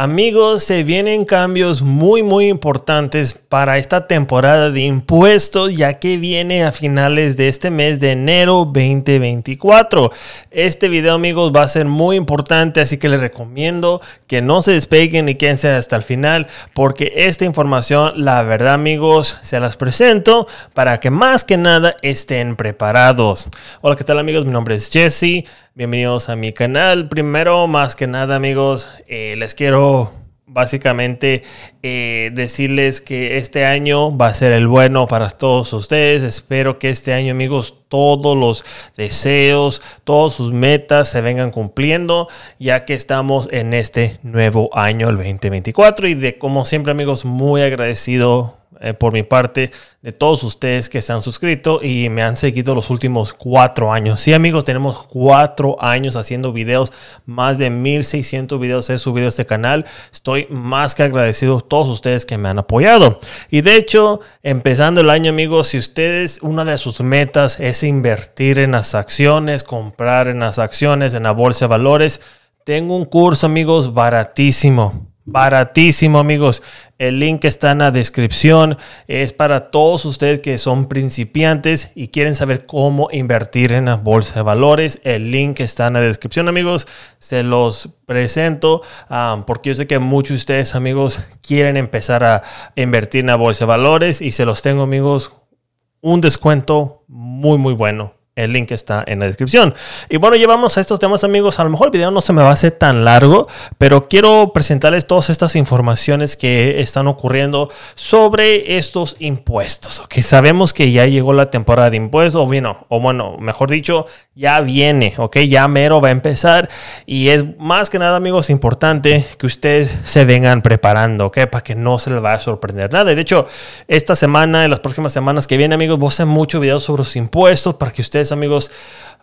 Amigos, se vienen cambios muy muy importantes para esta temporada de impuestos ya que viene a finales de este mes de enero 2024. Este video amigos va a ser muy importante así que les recomiendo que no se despeguen y quédense hasta el final porque esta información la verdad amigos se las presento para que más que nada estén preparados. Hola, ¿qué tal amigos? Mi nombre es Jesse. Bienvenidos a mi canal. Primero, más que nada amigos, eh, les quiero básicamente eh, decirles que este año va a ser el bueno para todos ustedes. Espero que este año, amigos, todos los deseos, todas sus metas se vengan cumpliendo, ya que estamos en este nuevo año, el 2024. Y de como siempre, amigos, muy agradecido eh, por mi parte de todos ustedes que se han suscrito y me han seguido los últimos cuatro años. Sí, amigos, tenemos cuatro años haciendo videos, más de 1600 videos he subido a este canal. Estoy más que agradecido a todos ustedes que me han apoyado. Y de hecho, empezando el año, amigos, si ustedes, una de sus metas es invertir en las acciones, comprar en las acciones, en la bolsa de valores, tengo un curso, amigos, baratísimo Baratísimo, amigos. El link está en la descripción. Es para todos ustedes que son principiantes y quieren saber cómo invertir en la bolsa de valores. El link está en la descripción, amigos. Se los presento um, porque yo sé que muchos de ustedes, amigos, quieren empezar a invertir en la bolsa de valores y se los tengo, amigos, un descuento muy, muy bueno. El link está en la descripción. Y bueno, llevamos a estos temas amigos. A lo mejor el video no se me va a hacer tan largo, pero quiero presentarles todas estas informaciones que están ocurriendo sobre estos impuestos. Que sabemos que ya llegó la temporada de impuestos, o bueno, o bueno, mejor dicho, ya viene, ok, ya mero va a empezar. Y es más que nada amigos importante que ustedes se vengan preparando, ok, para que no se les vaya a sorprender nada. De hecho, esta semana, en las próximas semanas que vienen amigos, voy a hacer muchos videos sobre los impuestos para que ustedes amigos.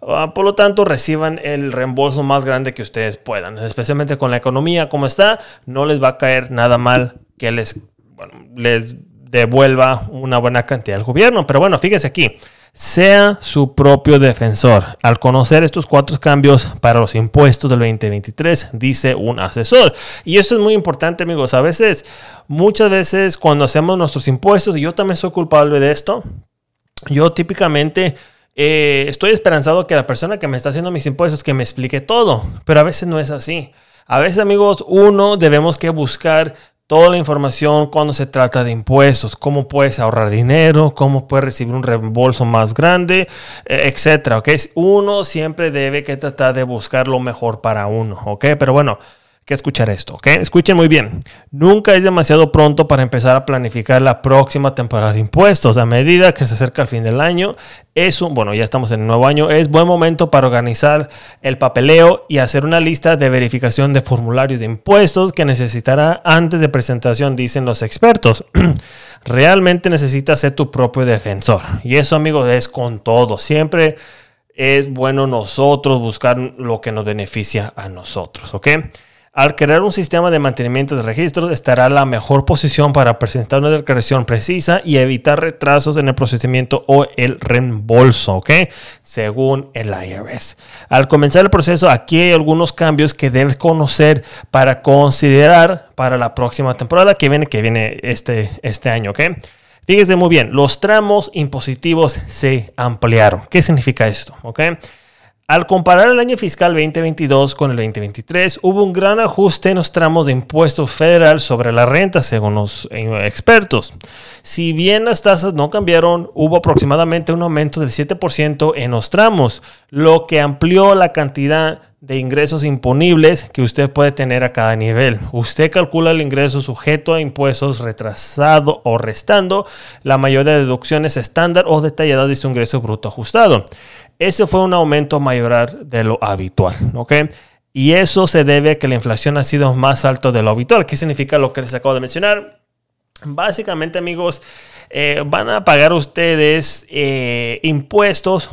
Ah, por lo tanto, reciban el reembolso más grande que ustedes puedan. Especialmente con la economía como está, no les va a caer nada mal que les, les devuelva una buena cantidad al gobierno. Pero bueno, fíjense aquí sea su propio defensor. Al conocer estos cuatro cambios para los impuestos del 2023, dice un asesor. Y esto es muy importante, amigos. A veces, muchas veces cuando hacemos nuestros impuestos, y yo también soy culpable de esto, yo típicamente eh, estoy esperanzado que la persona que me está haciendo mis impuestos que me explique todo, pero a veces no es así. A veces, amigos, uno debemos que buscar toda la información cuando se trata de impuestos, cómo puedes ahorrar dinero, cómo puedes recibir un reembolso más grande, eh, etcétera, ¿ok? Uno siempre debe que tratar de buscar lo mejor para uno, ¿ok? Pero bueno, que escuchar esto, ¿ok? Escuchen muy bien. Nunca es demasiado pronto para empezar a planificar la próxima temporada de impuestos. A medida que se acerca el fin del año, es un, bueno, ya estamos en el nuevo año, es buen momento para organizar el papeleo y hacer una lista de verificación de formularios de impuestos que necesitará antes de presentación, dicen los expertos. Realmente necesitas ser tu propio defensor. Y eso, amigos, es con todo. Siempre es bueno nosotros buscar lo que nos beneficia a nosotros, ¿ok? Al crear un sistema de mantenimiento de registros, estará la mejor posición para presentar una declaración precisa y evitar retrasos en el procesamiento o el reembolso, ¿ok? Según el IRS. Al comenzar el proceso, aquí hay algunos cambios que debes conocer para considerar para la próxima temporada que viene, que viene este, este año, ¿ok? Fíjese muy bien, los tramos impositivos se ampliaron. ¿Qué significa esto? ¿Ok? Al comparar el año fiscal 2022 con el 2023, hubo un gran ajuste en los tramos de impuesto federal sobre la renta, según los eh, expertos. Si bien las tasas no cambiaron, hubo aproximadamente un aumento del 7% en los tramos, lo que amplió la cantidad de ingresos imponibles que usted puede tener a cada nivel. Usted calcula el ingreso sujeto a impuestos retrasado o restando la mayoría de deducciones estándar o detalladas de su ingreso bruto ajustado. Ese fue un aumento mayor de lo habitual, ¿ok? Y eso se debe a que la inflación ha sido más alto de lo habitual. ¿Qué significa lo que les acabo de mencionar? Básicamente, amigos, eh, van a pagar ustedes eh, impuestos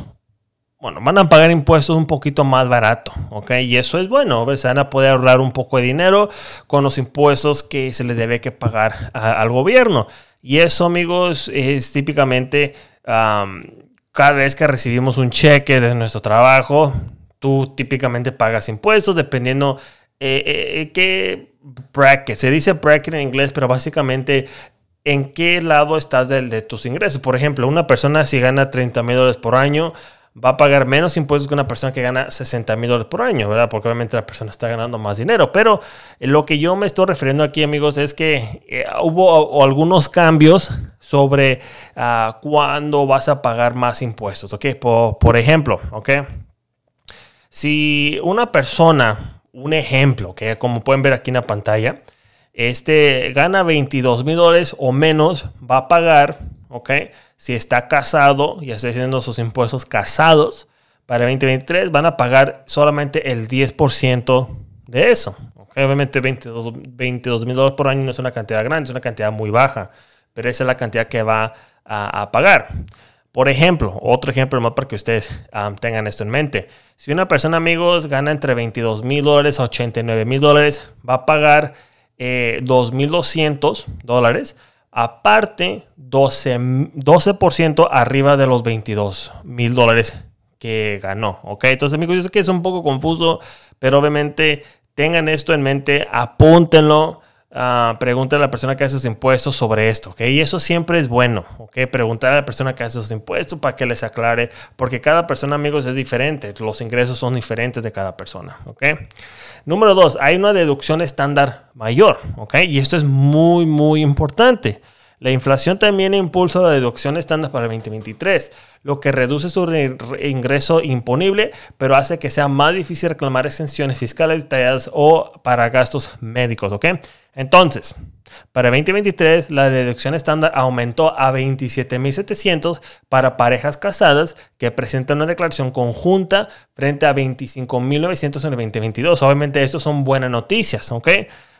bueno, van a pagar impuestos un poquito más barato, ¿ok? Y eso es bueno, se van a poder ahorrar un poco de dinero con los impuestos que se les debe que pagar al gobierno. Y eso, amigos, es típicamente cada vez que recibimos un cheque de nuestro trabajo, tú típicamente pagas impuestos dependiendo eh, eh, eh, qué bracket. Se dice bracket en inglés, pero básicamente en qué lado estás del, de tus ingresos. Por ejemplo, una persona si gana 30 mil dólares por año, va a pagar menos impuestos que una persona que gana 60 mil dólares por año, ¿verdad? Porque obviamente la persona está ganando más dinero. Pero lo que yo me estoy refiriendo aquí, amigos, es que eh, hubo algunos cambios sobre ah, cuándo vas a pagar más impuestos, ¿ok? Por, ejemplo, ¿ok? Si una persona, un ejemplo, que como pueden ver aquí en la pantalla, este gana 22 mil dólares o menos, va a pagar, ¿ok? si está casado y está haciendo sus impuestos casados para 2023, van a pagar solamente el 10% de eso. obviamente 22 mil dólares por año no es una cantidad grande, es una cantidad muy baja, pero esa es la cantidad que va a, pagar. Por ejemplo, otro ejemplo más para que ustedes tengan esto en mente. Si una persona, amigos, gana entre 22 mil dólares a 89 mil dólares, va a pagar 2.200 eh, dólares Aparte, 12%, 12 arriba de los 22 mil dólares que ganó. ¿Ok? Entonces, amigos, yo sé que es un poco confuso, pero obviamente tengan esto en mente, apúntenlo Ah, pregunta a la persona que hace sus impuestos sobre esto, ¿ok? Y eso siempre es bueno, ¿ok? Preguntar a la persona que hace sus impuestos para que les aclare, porque cada persona, amigos, es diferente, los ingresos son diferentes de cada persona, ¿ok? Número dos, hay una deducción estándar mayor, ¿ok? Y esto es muy, muy importante. La inflación también impulsa la deducción estándar para el 2023, lo que reduce su ingreso imponible, pero hace que sea más difícil reclamar exenciones fiscales detalladas o para gastos médicos, ¿ok? Entonces, para 2023, la deducción estándar aumentó a 27.700 para parejas casadas que presentan una declaración conjunta frente a 25.900 en el 2022. Obviamente, Esto son buenas noticias, ¿ok?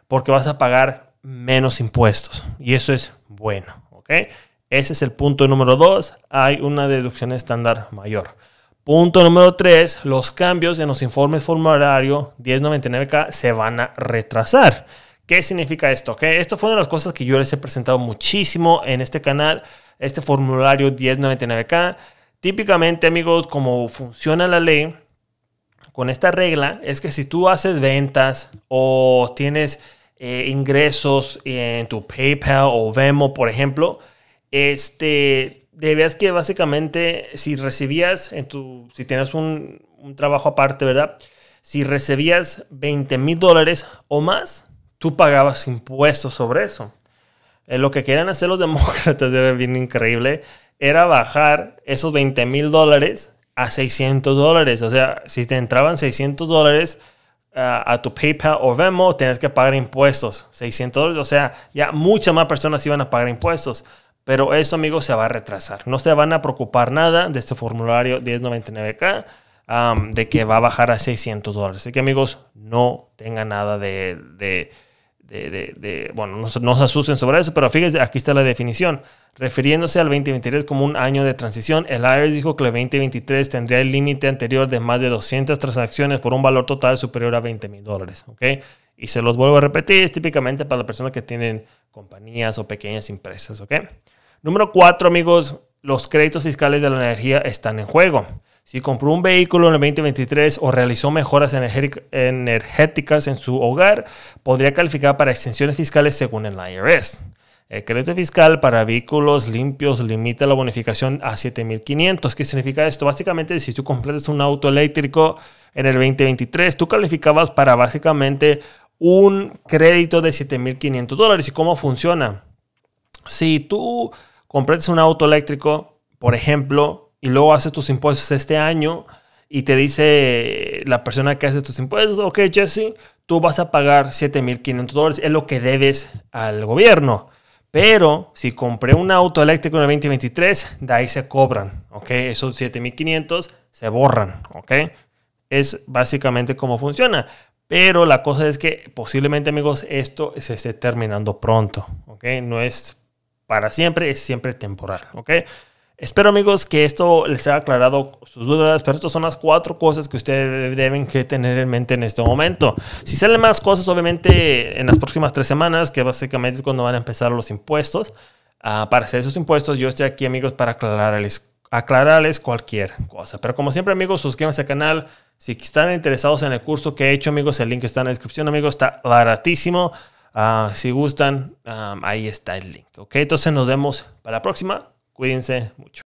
Porque vas a pagar menos impuestos. Y eso es bueno, ¿ok? Ese es el punto número dos. Hay una deducción estándar mayor. Punto número 3, los cambios en los informes formulario 1099K se van a retrasar. ¿Qué significa esto? Que esto fue una de las cosas que yo les he presentado muchísimo en este canal, este formulario 1099K. Típicamente, amigos, como funciona la ley con esta regla, es que si tú haces ventas o tienes eh, ingresos en tu PayPal o Vemo, por ejemplo, este, debías que básicamente si recibías en tu, si tienes un, un trabajo aparte, ¿verdad? Si recibías 20 mil dólares o más, tú pagabas impuestos sobre eso. Eh, lo que querían hacer los demócratas era bien increíble, era bajar esos 20 mil dólares a 600 dólares. O sea, si te entraban 600 dólares, eh, a tu PayPal o Venmo, tienes que pagar impuestos, 600 dólares. O sea, ya muchas más personas iban a pagar impuestos. Pero eso, amigos, se va a retrasar. No se van a preocupar nada de este formulario 1099K, de que va a bajar a 600 dólares. Así que, amigos, no tengan nada de de, bueno, no, se asusten sobre eso, pero fíjense, aquí está la definición. Refiriéndose al 2023 como un año de transición, el IRS dijo que el 2023 tendría el límite anterior de más de 200 transacciones por un valor total superior a 20 mil dólares. Y se los vuelvo a repetir, es típicamente para las personas que tienen compañías o pequeñas empresas. Número cuatro, amigos, los créditos fiscales de la energía están en juego. Si compró un vehículo en el 2023 o realizó mejoras energéticas en su hogar, podría calificar para extensiones fiscales según el IRS. El crédito fiscal para vehículos limpios limita la bonificación a 7.500. ¿Qué significa esto? Básicamente, si tú compras un auto eléctrico en el 2023, tú calificabas para básicamente un crédito de 7.500 dólares. ¿Y cómo funciona? Si tú compras un auto eléctrico, por ejemplo, y luego haces tus impuestos este año y te dice la persona que hace tus impuestos, ok Jesse, tú vas a pagar 7.500 dólares, es lo que debes al gobierno. Pero si compré un auto eléctrico en el 2023, de ahí se cobran, ¿ok? Esos 7.500 se borran, ¿ok? Es básicamente cómo funciona. Pero la cosa es que posiblemente, amigos, esto se esté terminando pronto, ¿ok? No es para siempre, es siempre temporal, ¿ok? Espero amigos que esto les haya aclarado sus dudas, pero estas son las cuatro cosas que ustedes deben que tener en mente en este momento. Si salen más cosas, obviamente en las próximas tres semanas, que básicamente es cuando van a empezar los impuestos, para hacer esos impuestos, yo estoy aquí amigos para aclararles, cualquier cosa. Pero como siempre amigos, suscríbanse al canal. Si están interesados en el curso que he hecho amigos, el link está en la descripción amigos, está baratísimo. Ah, si gustan, ah, ahí está el link. Ok, entonces nos vemos para la próxima. Cuídense mucho.